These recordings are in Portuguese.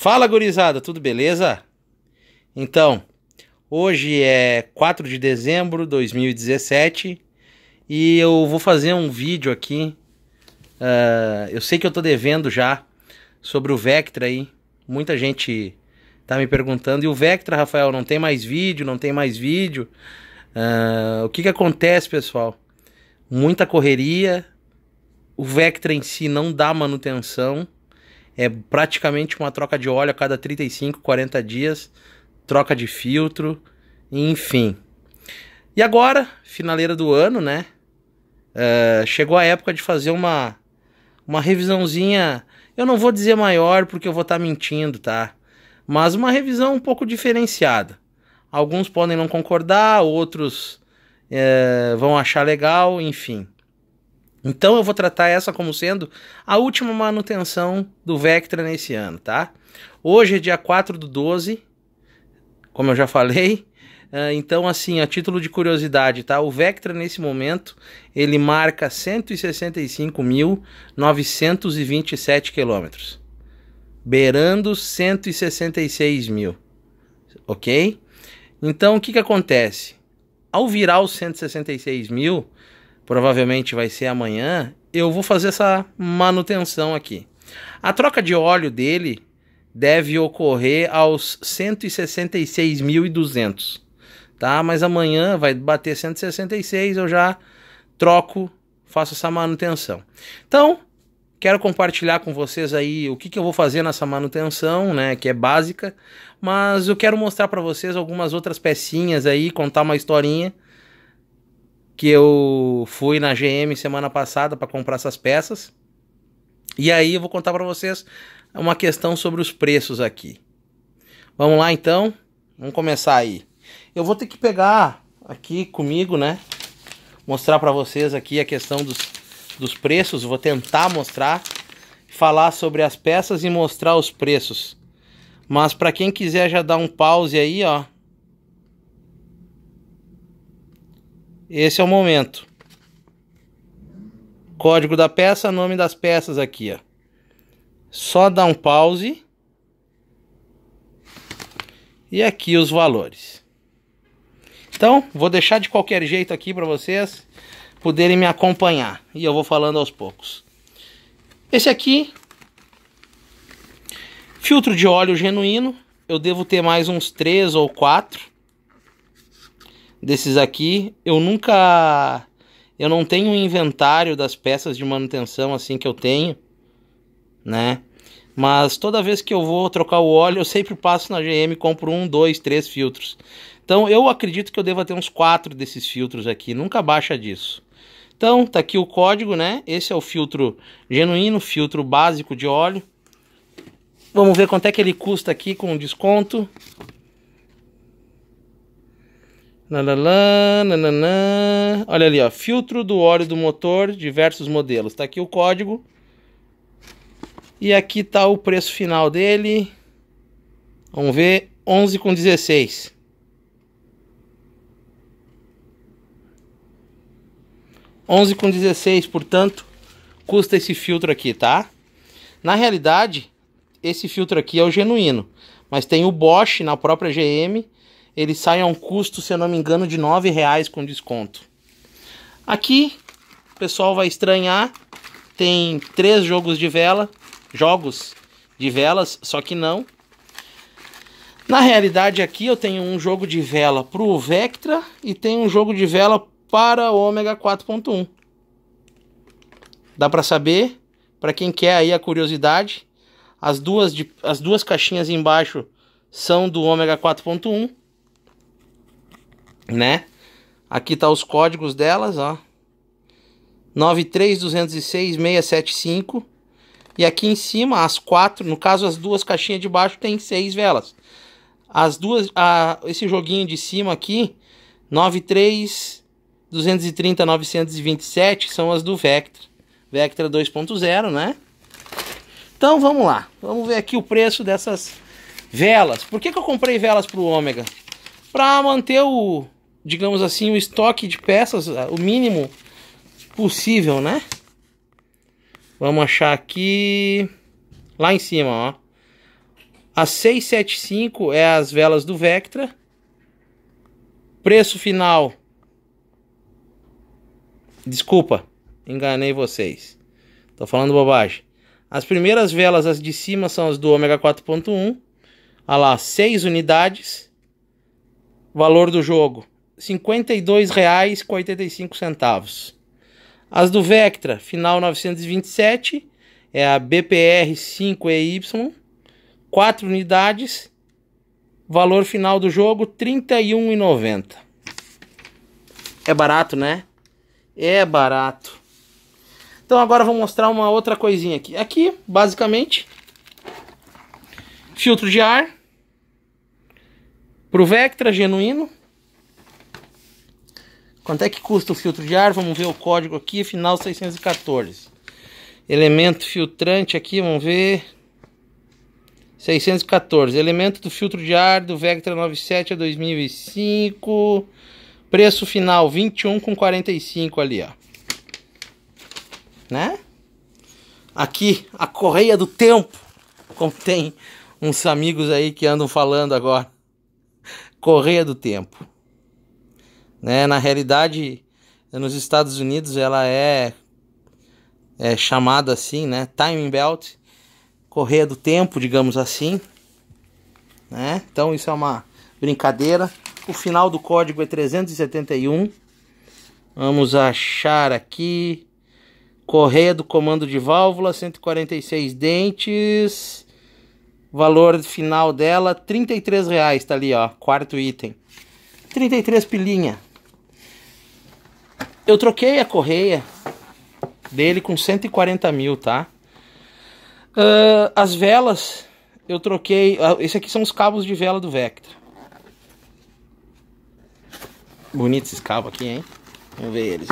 Fala gurizada, tudo beleza? Então, hoje é 4 de dezembro de 2017 e eu vou fazer um vídeo aqui. Uh, eu sei que eu tô devendo já sobre o Vectra aí. Muita gente tá me perguntando. E o Vectra, Rafael, não tem mais vídeo, não tem mais vídeo. Uh, o que que acontece, pessoal? Muita correria. O Vectra em si não dá manutenção é praticamente uma troca de óleo a cada 35, 40 dias, troca de filtro, enfim. E agora, finaleira do ano, né? Uh, chegou a época de fazer uma, uma revisãozinha. Eu não vou dizer maior porque eu vou estar tá mentindo, tá? Mas uma revisão um pouco diferenciada. Alguns podem não concordar, outros uh, vão achar legal, enfim. Então eu vou tratar essa como sendo a última manutenção do Vectra nesse ano, tá? Hoje é dia 4 do 12, como eu já falei. Ah, então, assim, a título de curiosidade, tá? O Vectra, nesse momento, ele marca 165.927 quilômetros. Beirando 166 mil, ok? Então, o que que acontece? Ao virar os 166 mil, provavelmente vai ser amanhã, eu vou fazer essa manutenção aqui. A troca de óleo dele deve ocorrer aos 166.200, tá? Mas amanhã vai bater 166, eu já troco, faço essa manutenção. Então, quero compartilhar com vocês aí o que, que eu vou fazer nessa manutenção, né, que é básica, mas eu quero mostrar para vocês algumas outras pecinhas aí, contar uma historinha que eu fui na GM semana passada para comprar essas peças. E aí eu vou contar para vocês uma questão sobre os preços aqui. Vamos lá então, vamos começar aí. Eu vou ter que pegar aqui comigo, né? Mostrar para vocês aqui a questão dos, dos preços. Vou tentar mostrar, falar sobre as peças e mostrar os preços. Mas para quem quiser já dar um pause aí, ó, Esse é o momento. Código da peça, nome das peças aqui, ó. Só dá um pause. E aqui os valores. Então, vou deixar de qualquer jeito aqui para vocês poderem me acompanhar. E eu vou falando aos poucos. Esse aqui, filtro de óleo genuíno. Eu devo ter mais uns três ou quatro desses aqui, eu nunca. Eu não tenho um inventário das peças de manutenção assim que eu tenho, né? Mas toda vez que eu vou trocar o óleo, eu sempre passo na GM e compro um, dois, três filtros. Então eu acredito que eu deva ter uns quatro desses filtros aqui, nunca baixa disso. Então tá aqui o código, né? Esse é o filtro genuíno, filtro básico de óleo. Vamos ver quanto é que ele custa aqui com desconto. Nananã, nananã. Olha ali, ó. Filtro do óleo do motor, diversos modelos. Tá aqui o código. E aqui tá o preço final dele. Vamos ver, 11 com 16. Onze com 16, portanto, custa esse filtro aqui, tá? Na realidade, esse filtro aqui é o genuíno, mas tem o Bosch na própria GM ele sai a um custo, se eu não me engano, de R$ reais com desconto. Aqui, o pessoal vai estranhar, tem três jogos de vela, jogos de velas, só que não. Na realidade aqui eu tenho um jogo de vela para o Vectra e tem um jogo de vela para o ômega 4.1. Dá para saber, para quem quer aí a curiosidade, as duas, de, as duas caixinhas embaixo são do ômega 4.1 né? Aqui tá os códigos delas, ó. 93206 E aqui em cima, as quatro, no caso as duas caixinhas de baixo tem seis velas. As duas, a, esse joguinho de cima aqui, 93230927, são as do Vectra. Vectra 2.0, né? Então vamos lá. Vamos ver aqui o preço dessas velas. Por que, que eu comprei velas para o Ômega? Para manter o digamos assim, o estoque de peças, ah, o mínimo possível, né? Vamos achar aqui lá em cima, ó. A 675 é as velas do Vectra. Preço final. Desculpa, enganei vocês. Tô falando bobagem. As primeiras velas, as de cima, são as do ômega 4.1. Olha lá, 6 unidades. Valor do jogo, 52,85. As do Vectra, final 927, é a BPR5EY, 4 unidades, valor final do jogo R$ 31,90. É barato, né? É barato. Então agora vou mostrar uma outra coisinha aqui. Aqui, basicamente, filtro de ar pro Vectra genuíno, Quanto é que custa o filtro de ar? Vamos ver o código aqui, final 614. Elemento filtrante aqui, vamos ver. 614. Elemento do filtro de ar do Vectra 97 a 2005. Preço final 21,45 com ali, ó. Né? Aqui a correia do tempo contém uns amigos aí que andam falando agora. Correia do tempo. Né? Na realidade, nos Estados Unidos ela é, é chamada assim, né? Timing Belt, correia do tempo, digamos assim. Né? Então isso é uma brincadeira. O final do código é 371. Vamos achar aqui. Correia do comando de válvula, 146 dentes. Valor final dela, 33 reais, tá ali, ó. Quarto item. 33 pilinha. Eu troquei a correia dele com 140 mil, tá? Uh, as velas, eu troquei... Uh, esse aqui são os cabos de vela do Vectra. Bonito esses cabos aqui, hein? Vamos ver eles.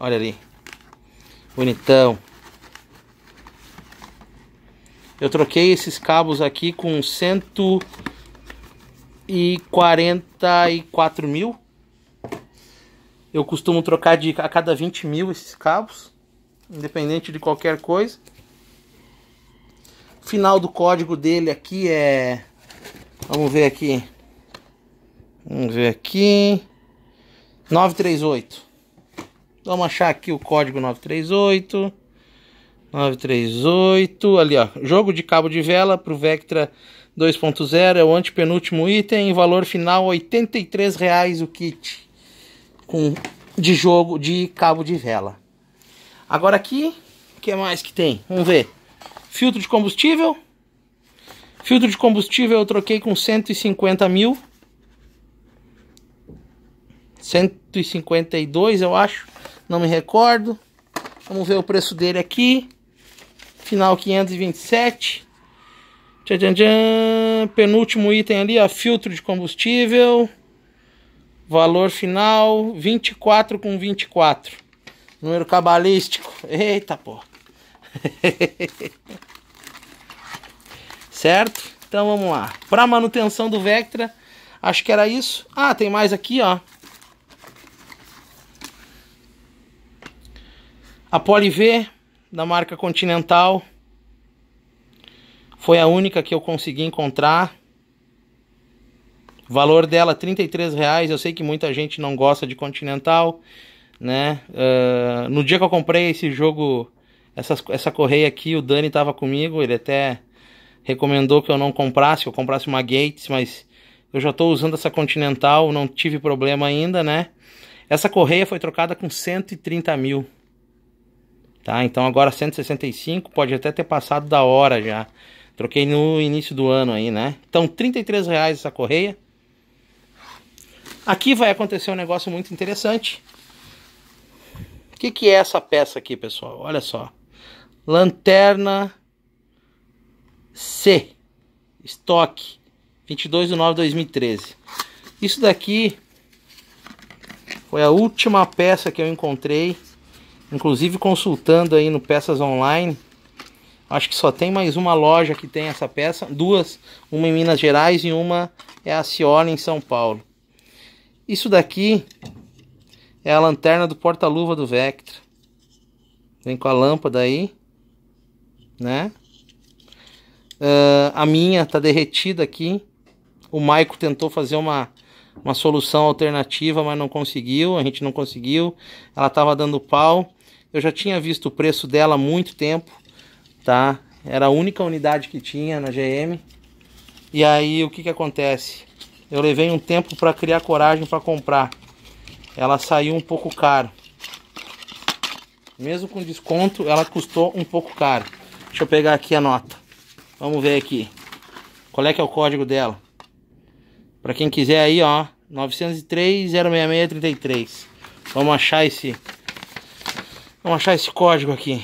Olha ali. Bonitão. Eu troquei esses cabos aqui com 144 mil. Eu costumo trocar de a cada 20 mil esses cabos, independente de qualquer coisa. Final do código dele aqui é, vamos ver aqui, vamos ver aqui, 938. Vamos achar aqui o código 938. 938, ali ó, jogo de cabo de vela para o Vectra 2.0, é o antepenúltimo item, valor final R$ 83,00 o kit com de jogo de cabo de vela. Agora aqui, o que mais que tem? Vamos ver. Filtro de combustível. Filtro de combustível eu troquei com 150 mil. 152 eu acho, não me recordo. Vamos ver o preço dele aqui. Final 527. Tchan, tchan, tchan. Penúltimo item ali, ó, filtro de combustível. Valor final 24 com 24. Número cabalístico. Eita, pô. certo? Então vamos lá. Para manutenção do Vectra, acho que era isso. Ah, tem mais aqui, ó. A Poli V da marca Continental foi a única que eu consegui encontrar valor dela R$ reais. Eu sei que muita gente não gosta de Continental, né? Uh, no dia que eu comprei esse jogo, essa, essa correia aqui, o Dani estava comigo. Ele até recomendou que eu não comprasse, que eu comprasse uma Gates, mas eu já estou usando essa Continental, não tive problema ainda, né? Essa correia foi trocada com 130 mil. Tá? Então agora 165, pode até ter passado da hora já. Troquei no início do ano aí, né? Então, R$ reais essa correia. Aqui vai acontecer um negócio muito interessante. O que, que é essa peça aqui, pessoal? Olha só. Lanterna C. Estoque. 22 de 9 de 2013. Isso daqui foi a última peça que eu encontrei. Inclusive consultando aí no Peças Online. Acho que só tem mais uma loja que tem essa peça. Duas. Uma em Minas Gerais e uma é a Ciola em São Paulo. Isso daqui é a lanterna do porta-luva do Vectra. Vem com a lâmpada aí, né? Uh, a minha tá derretida aqui. O Maico tentou fazer uma, uma solução alternativa, mas não conseguiu. A gente não conseguiu. Ela tava dando pau. Eu já tinha visto o preço dela há muito tempo, tá? Era a única unidade que tinha na GM. E aí o que que acontece? Eu levei um tempo para criar coragem para comprar. Ela saiu um pouco caro. Mesmo com desconto, ela custou um pouco caro. Deixa eu pegar aqui a nota. Vamos ver aqui. Qual é que é o código dela? Para quem quiser aí, ó, 903-066-33. Vamos achar esse... Vamos achar esse código aqui.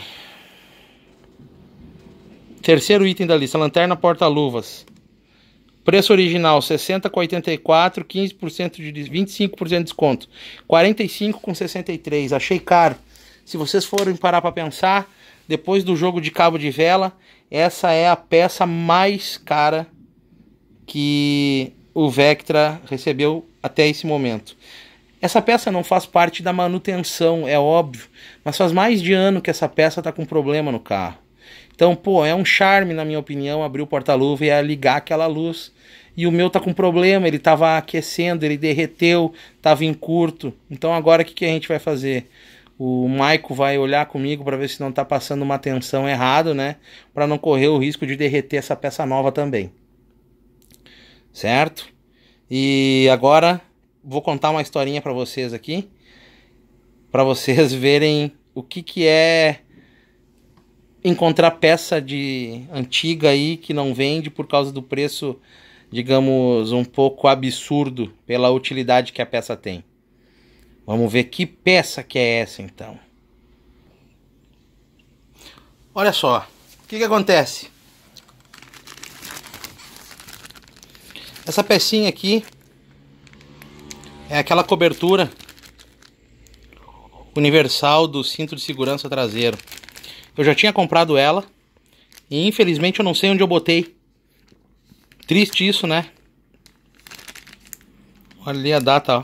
Terceiro item da lista, lanterna porta-luvas. Preço original 60 com 84, 15% de 25% de desconto. 45 com 63, achei caro. Se vocês forem parar para pensar, depois do jogo de cabo de vela, essa é a peça mais cara que o Vectra recebeu até esse momento. Essa peça não faz parte da manutenção, é óbvio, mas faz mais de ano que essa peça está com problema no carro. Então, pô, é um charme, na minha opinião, abrir o porta-luva e é ligar aquela luz. E o meu tá com problema, ele tava aquecendo, ele derreteu, tava em curto. Então agora o que, que a gente vai fazer? O Maico vai olhar comigo para ver se não tá passando uma tensão errada, né? Para não correr o risco de derreter essa peça nova também. Certo? E agora vou contar uma historinha para vocês aqui, para vocês verem o que que é encontrar peça de antiga aí que não vende por causa do preço, digamos, um pouco absurdo pela utilidade que a peça tem. Vamos ver que peça que é essa então. Olha só, o que, que acontece? Essa pecinha aqui é aquela cobertura universal do cinto de segurança traseiro. Eu já tinha comprado ela. E infelizmente eu não sei onde eu botei. Triste isso, né? Olha ali a data, ó.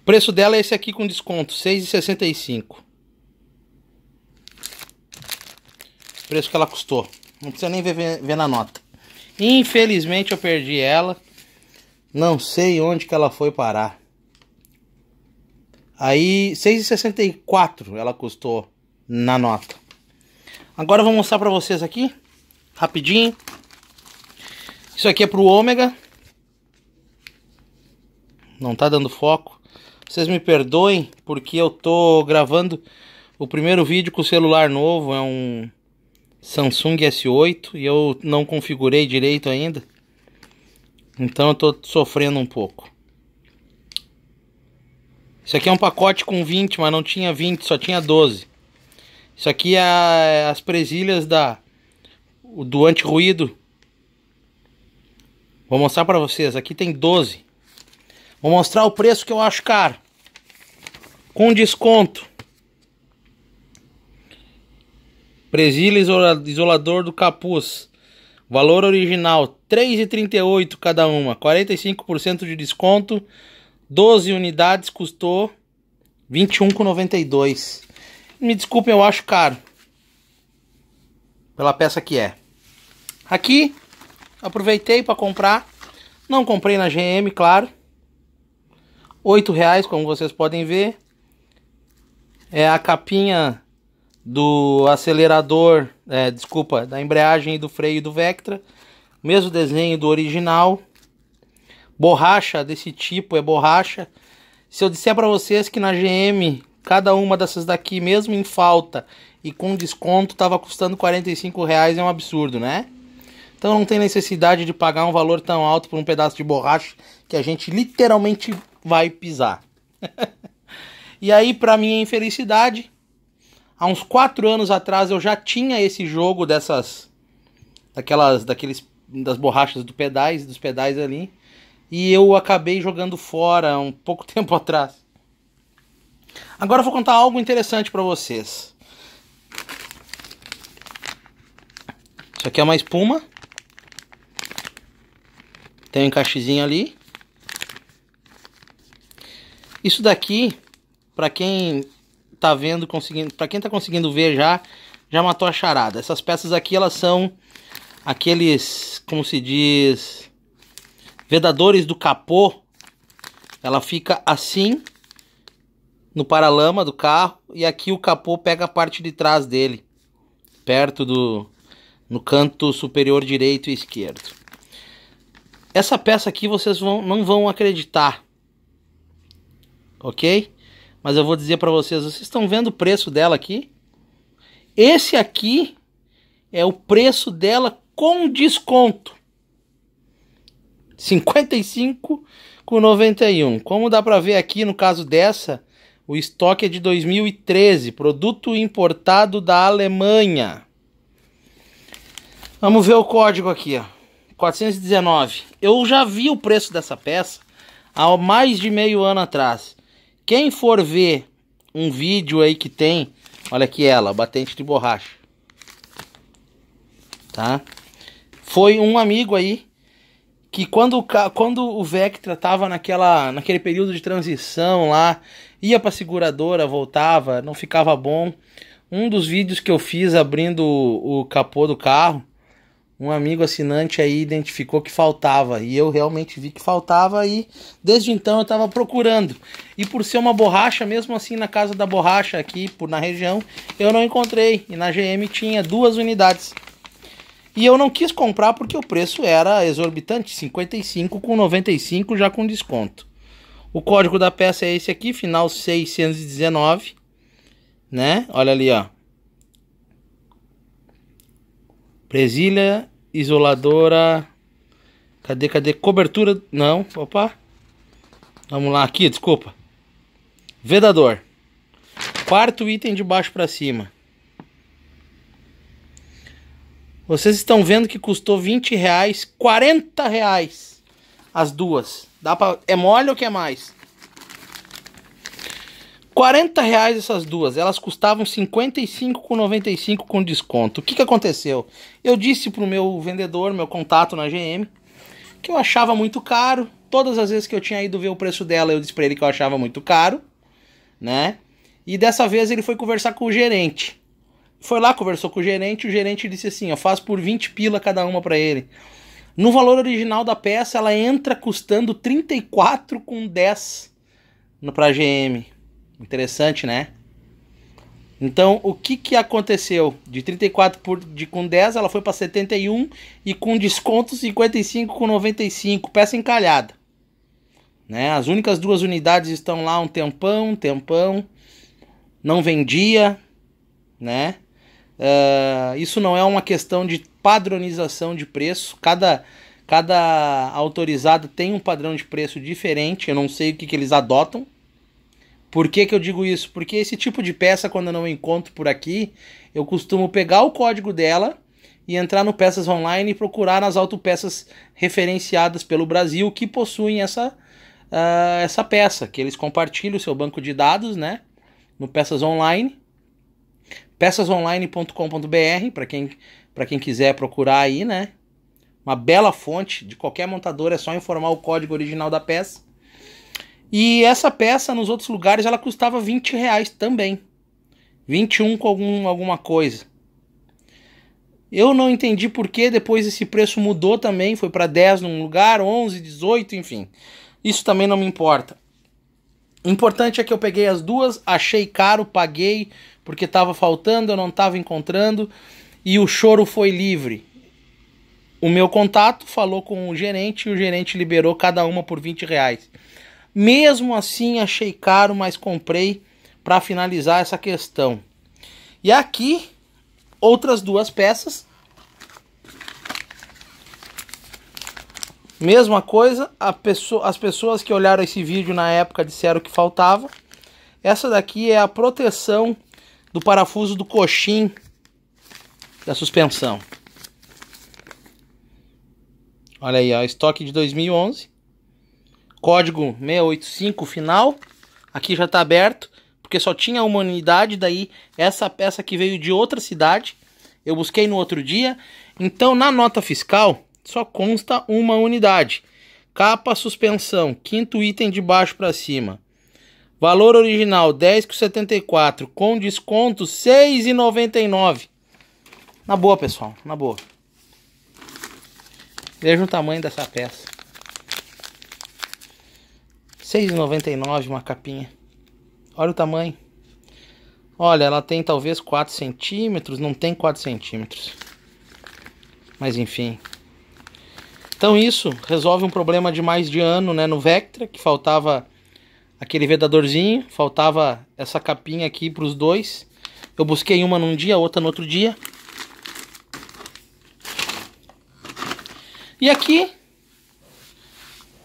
O preço dela é esse aqui com desconto, R$6,65. 6,65. Preço que ela custou. Não precisa nem ver, ver na nota. Infelizmente eu perdi ela. Não sei onde que ela foi parar. Aí, R$6,64 ela custou na nota. Agora eu vou mostrar para vocês aqui, rapidinho. Isso aqui é para o ômega. Não tá dando foco. Vocês me perdoem porque eu tô gravando o primeiro vídeo com o celular novo, é um Samsung S8 e eu não configurei direito ainda. Então eu tô sofrendo um pouco. Isso aqui é um pacote com 20, mas não tinha 20, só tinha 12. Isso aqui é as presilhas da do anti-ruído. Vou mostrar para vocês. Aqui tem 12. Vou mostrar o preço que eu acho caro. Com desconto. Presilha isolador do capuz. Valor original R$ 3,38 cada uma. 45% de desconto. 12 unidades custou R$ 21,92. Me desculpem, eu acho caro. Pela peça que é. Aqui, aproveitei para comprar. Não comprei na GM, claro. R$ reais, como vocês podem ver. É a capinha do acelerador, é, desculpa, da embreagem e do freio do Vectra. Mesmo desenho do original. Borracha desse tipo é borracha. Se eu disser para vocês que na GM Cada uma dessas daqui, mesmo em falta e com desconto, estava custando 45 reais, é um absurdo, né? Então não tem necessidade de pagar um valor tão alto por um pedaço de borracha que a gente literalmente vai pisar. e aí, para minha infelicidade, há uns 4 anos atrás eu já tinha esse jogo dessas daquelas daqueles das borrachas do pedais, dos pedais ali, e eu acabei jogando fora um pouco tempo atrás. Agora eu vou contar algo interessante para vocês. Isso aqui é uma espuma. Tem um encaixezinho ali. Isso daqui, para quem tá vendo, conseguindo, para quem tá conseguindo ver já, já matou a charada. Essas peças aqui, elas são aqueles, como se diz, vedadores do capô. Ela fica assim no paralama do carro e aqui o capô pega a parte de trás dele, perto do no canto superior direito e esquerdo. Essa peça aqui vocês vão, não vão acreditar, ok? Mas eu vou dizer para vocês, vocês estão vendo o preço dela aqui? Esse aqui é o preço dela com desconto. 55 com Como dá para ver aqui no caso dessa, o estoque é de 2013, produto importado da Alemanha. Vamos ver o código aqui, ó. 419. Eu já vi o preço dessa peça há mais de meio ano atrás. Quem for ver um vídeo aí que tem, olha aqui ela, batente de borracha. Tá? Foi um amigo aí que quando o, quando o Vectra tava naquela, naquele período de transição lá, ia para seguradora, voltava, não ficava bom. Um dos vídeos que eu fiz abrindo o, capô do carro, um amigo assinante aí identificou que faltava e eu realmente vi que faltava e desde então eu estava procurando e por ser uma borracha mesmo assim na casa da borracha aqui por na região eu não encontrei e na GM tinha duas unidades e eu não quis comprar porque o preço era exorbitante 55 com 95 já com desconto o código da peça é esse aqui, final 619, né? Olha ali, ó. Presilha isoladora. Cadê, cadê? Cobertura, não, opa. Vamos lá aqui, desculpa. Vedador. Quarto item de baixo para cima. Vocês estão vendo que custou 20 reais, 40 reais as duas. Dá pra... É mole ou quer mais? 40 reais essas duas. Elas custavam 55,95 com desconto. O que, que aconteceu? Eu disse pro meu vendedor, meu contato na GM, que eu achava muito caro. Todas as vezes que eu tinha ido ver o preço dela, eu disse pra ele que eu achava muito caro, né? E dessa vez ele foi conversar com o gerente. Foi lá, conversou com o gerente, o gerente disse assim, eu faço por 20 pila cada uma para ele. No valor original da peça, ela entra custando 34,10 para a GM. Interessante, né? Então, o que, que aconteceu? De 34 por, de, com 10, ela foi para 71 e com desconto 55 com 95, peça encalhada. Né? As únicas duas unidades estão lá um tempão, um tempão. Não vendia, né? Uh, isso não é uma questão de padronização de preço. Cada, cada autorizado tem um padrão de preço diferente. Eu não sei o que, que eles adotam. Por que, que eu digo isso? Porque esse tipo de peça, quando eu não encontro por aqui, eu costumo pegar o código dela e entrar no Peças Online e procurar nas autopeças referenciadas pelo Brasil que possuem essa, uh, essa peça, que eles compartilham o seu banco de dados, né? No Peças Online. Peçasonline.com.br, para quem para quem quiser procurar aí, né? Uma bela fonte de qualquer montador, é só informar o código original da peça. E essa peça nos outros lugares ela custava 20 reais também. 21 com algum, alguma coisa. Eu não entendi por que depois esse preço mudou também, foi para 10 num lugar, 11, 18, enfim. Isso também não me importa. O importante é que eu peguei as duas, achei caro, paguei porque estava faltando, eu não estava encontrando e o choro foi livre. O meu contato falou com o gerente e o gerente liberou cada uma por 20 reais. Mesmo assim, achei caro, mas comprei para finalizar essa questão. E aqui, outras duas peças. Mesma coisa, pessoa, as pessoas que olharam esse vídeo na época disseram que faltava. Essa daqui é a proteção do parafuso do coxim da suspensão. Olha aí, ó, estoque de 2011. Código 685 final. Aqui já está aberto, porque só tinha uma unidade, daí essa peça que veio de outra cidade. Eu busquei no outro dia. Então, na nota fiscal, só consta uma unidade. Capa, suspensão, quinto item de baixo para cima. Valor original 10,74 com desconto 6,99. Na boa, pessoal, na boa. Veja o tamanho dessa peça. 6,99 uma capinha. Olha o tamanho. Olha, ela tem talvez 4 centímetros, não tem 4 centímetros. Mas enfim. Então isso resolve um problema de mais de ano né, no Vectra, que faltava aquele vedadorzinho, faltava essa capinha aqui para os dois. Eu busquei uma num dia, outra no outro dia. E aqui,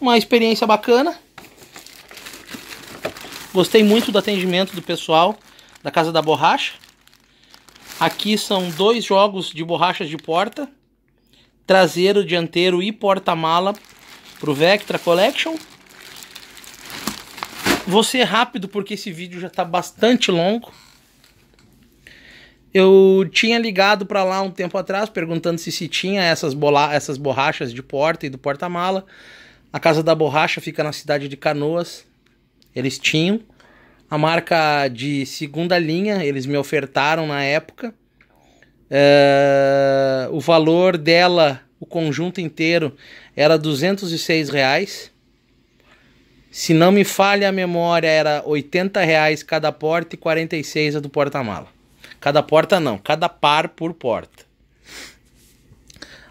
uma experiência bacana. Gostei muito do atendimento do pessoal da Casa da Borracha. Aqui são dois jogos de borrachas de porta, traseiro, dianteiro e porta-mala para o Vectra Collection. Vou ser rápido porque esse vídeo já está bastante longo. Eu tinha ligado para lá um tempo atrás perguntando se se tinha essas, essas borrachas de porta e do porta-mala. A casa da borracha fica na cidade de Canoas. Eles tinham a marca de segunda linha, eles me ofertaram na época. É... o valor dela, o conjunto inteiro, era 206 reais. Se não me falha a memória, era 80 reais cada porta e 46 a do porta-mala. Cada porta não, cada par por porta.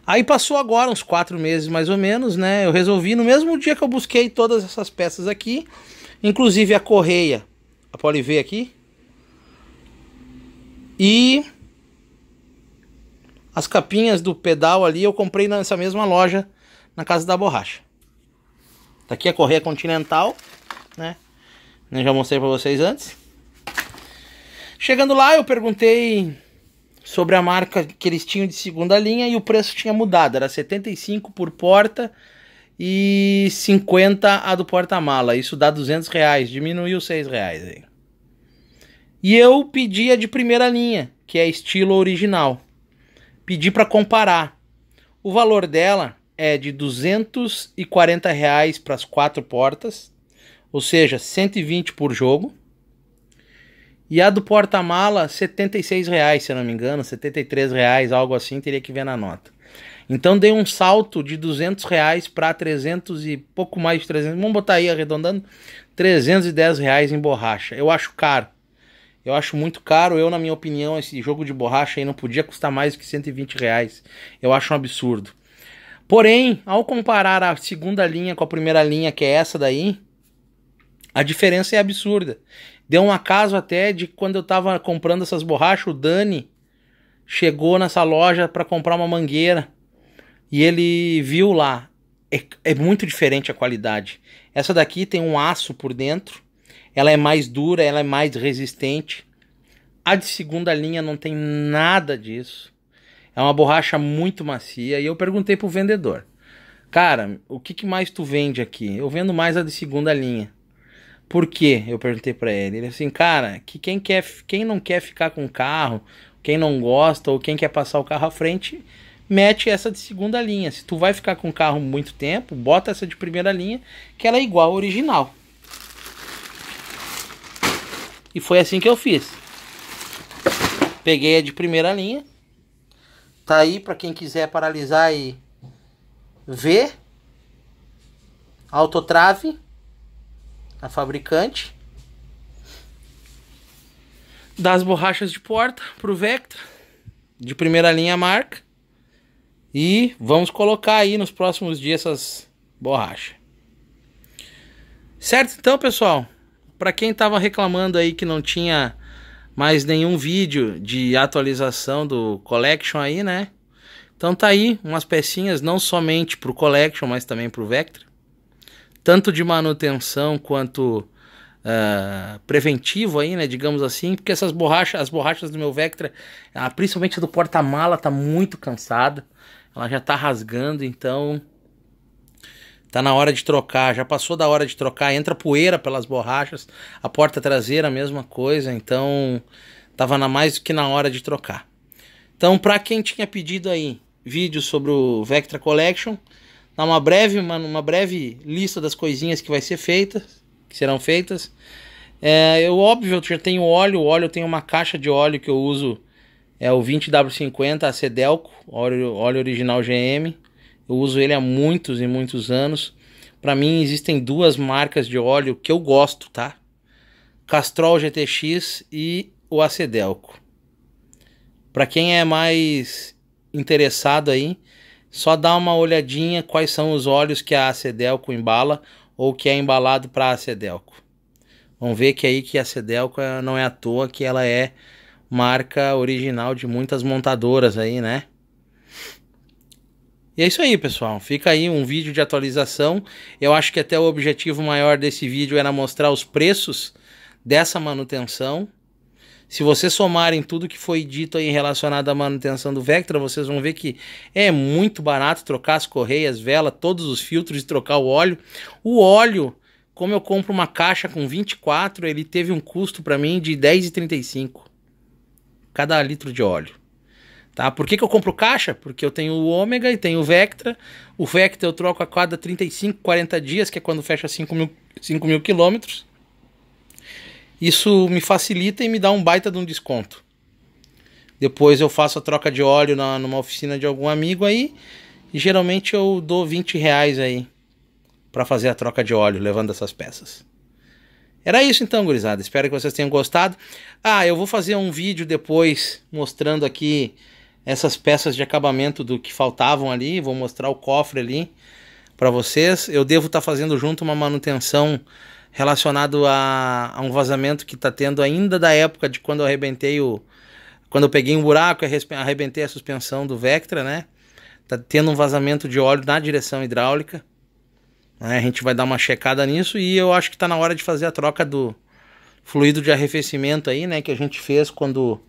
Aí passou agora uns quatro meses mais ou menos, né? Eu resolvi no mesmo dia que eu busquei todas essas peças aqui, inclusive a correia, a pode ver aqui, e as capinhas do pedal ali eu comprei nessa mesma loja, na Casa da Borracha. Tá aqui a correia continental, né? Eu já mostrei para vocês antes. Chegando lá, eu perguntei sobre a marca que eles tinham de segunda linha e o preço tinha mudado. Era 75 por porta e 50 a do porta-mala. Isso dá 200 reais, diminuiu 6 reais aí. E eu pedi a de primeira linha, que é estilo original. Pedi para comparar. O valor dela é de 240 reais para as quatro portas, ou seja, 120 por jogo. E a do porta-mala, R$ 76,00, se eu não me engano, R$ 73,00, algo assim, teria que ver na nota. Então dei um salto de 200 reais para 300 e pouco mais de 300, vamos botar aí arredondando, 310 reais em borracha. Eu acho caro. Eu acho muito caro. Eu, na minha opinião, esse jogo de borracha aí não podia custar mais que 120 reais. Eu acho um absurdo. Porém, ao comparar a segunda linha com a primeira linha, que é essa daí, a diferença é absurda. Deu um acaso até de quando eu tava comprando essas borrachas, o Dani chegou nessa loja para comprar uma mangueira e ele viu lá. É, é, muito diferente a qualidade. Essa daqui tem um aço por dentro, ela é mais dura, ela é mais resistente. A de segunda linha não tem nada disso. É uma borracha muito macia. E eu perguntei pro vendedor: Cara, o que, que mais tu vende aqui? Eu vendo mais a de segunda linha. Por quê? Eu perguntei para ele. Ele assim, cara, que quem quer, quem não quer ficar com o carro, quem não gosta ou quem quer passar o carro à frente, mete essa de segunda linha. Se tu vai ficar com o carro muito tempo, bota essa de primeira linha, que ela é igual à original. E foi assim que eu fiz. Peguei a de primeira linha. Tá aí para quem quiser paralisar e ver. Autotrave a fabricante. Das borrachas de porta para o Vectra, de primeira linha marca. E vamos colocar aí nos próximos dias essas borrachas. Certo então, pessoal? Para quem estava reclamando aí que não tinha mais nenhum vídeo de atualização do collection aí, né? Então tá aí umas pecinhas não somente pro collection, mas também pro Vectra tanto de manutenção quanto uh, preventivo aí, né, digamos assim, porque essas borrachas, as borrachas do meu Vectra, ah, principalmente do porta-mala, tá muito cansada, ela já tá rasgando, então tá na hora de trocar, já passou da hora de trocar, entra poeira pelas borrachas, a porta traseira mesma coisa, então tava na mais do que na hora de trocar. Então, para quem tinha pedido aí vídeo sobre o Vectra Collection, dar uma breve, uma, uma breve lista das coisinhas que vai ser feitas, que serão feitas. É, eu, óbvio, eu já tenho óleo, óleo, eu tenho uma caixa de óleo que eu uso, é o 20W50 Acedelco, óleo, óleo original GM. Eu uso ele há muitos e muitos anos. Para mim existem duas marcas de óleo que eu gosto, tá? Castrol GTX e o Acedelco. Para quem é mais interessado aí, só dá uma olhadinha quais são os óleos que a Acedelco embala ou que é embalado para a Acedelco. Vamos ver que aí que a Acedelco eh, não é à toa que ela é marca original de muitas montadoras aí, né? E é isso aí, pessoal. Fica aí um vídeo de atualização. Eu acho que até o objetivo maior desse vídeo era mostrar os preços dessa manutenção. Se vocês somarem tudo que foi dito aí relacionado à manutenção do Vectra, vocês vão ver que é muito barato trocar as correias, vela, todos os filtros e trocar o óleo. O óleo, como eu compro uma caixa com 24, ele teve um custo para mim de 10,35 cada litro de óleo. Tá? Por que, que eu compro caixa? Porque eu tenho o ômega e tenho o Vectra. O Vectra eu troco a cada 35, 40 dias, que é quando fecha 5 mil, 5 mil quilômetros. Isso me facilita e me dá um baita de um desconto. Depois eu faço a troca de óleo na, numa oficina de algum amigo aí. E geralmente eu dou 20 reais aí para fazer a troca de óleo, levando essas peças. Era isso então, gurizada. Espero que vocês tenham gostado. Ah, eu vou fazer um vídeo depois mostrando aqui essas peças de acabamento do que faltavam ali. Vou mostrar o cofre ali para vocês. Eu devo estar tá fazendo junto uma manutenção relacionado a, a um vazamento que está tendo ainda da época de quando eu arrebentei o. Quando eu peguei um buraco e arrebentei a suspensão do Vectra, né? Tá tendo um vazamento de óleo na direção hidráulica. Né? A gente vai dar uma checada nisso e eu acho que está na hora de fazer a troca do fluido de arrefecimento aí, né? Que a gente fez quando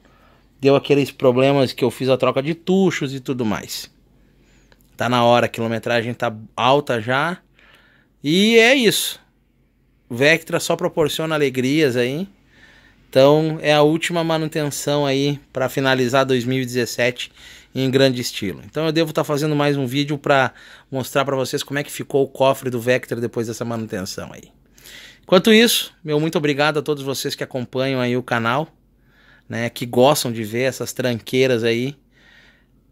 deu aqueles problemas que eu fiz a troca de tuchos e tudo mais. Tá na hora, a quilometragem tá alta já. E é isso. Vectra só proporciona alegrias aí. Então é a última manutenção aí para finalizar 2017 em grande estilo. Então eu devo estar tá fazendo mais um vídeo para mostrar para vocês como é que ficou o cofre do Vectra depois dessa manutenção aí. Enquanto isso, meu muito obrigado a todos vocês que acompanham aí o canal, né, que gostam de ver essas tranqueiras aí.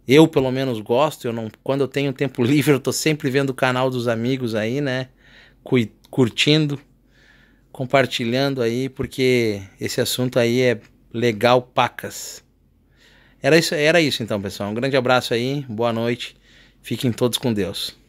Eu pelo menos gosto, eu não, quando eu tenho tempo livre, eu tô sempre vendo o canal dos amigos aí, né, curtindo compartilhando aí, porque esse assunto aí é legal pacas. Era isso, era isso então, pessoal. Um grande abraço aí, boa noite. Fiquem todos com Deus.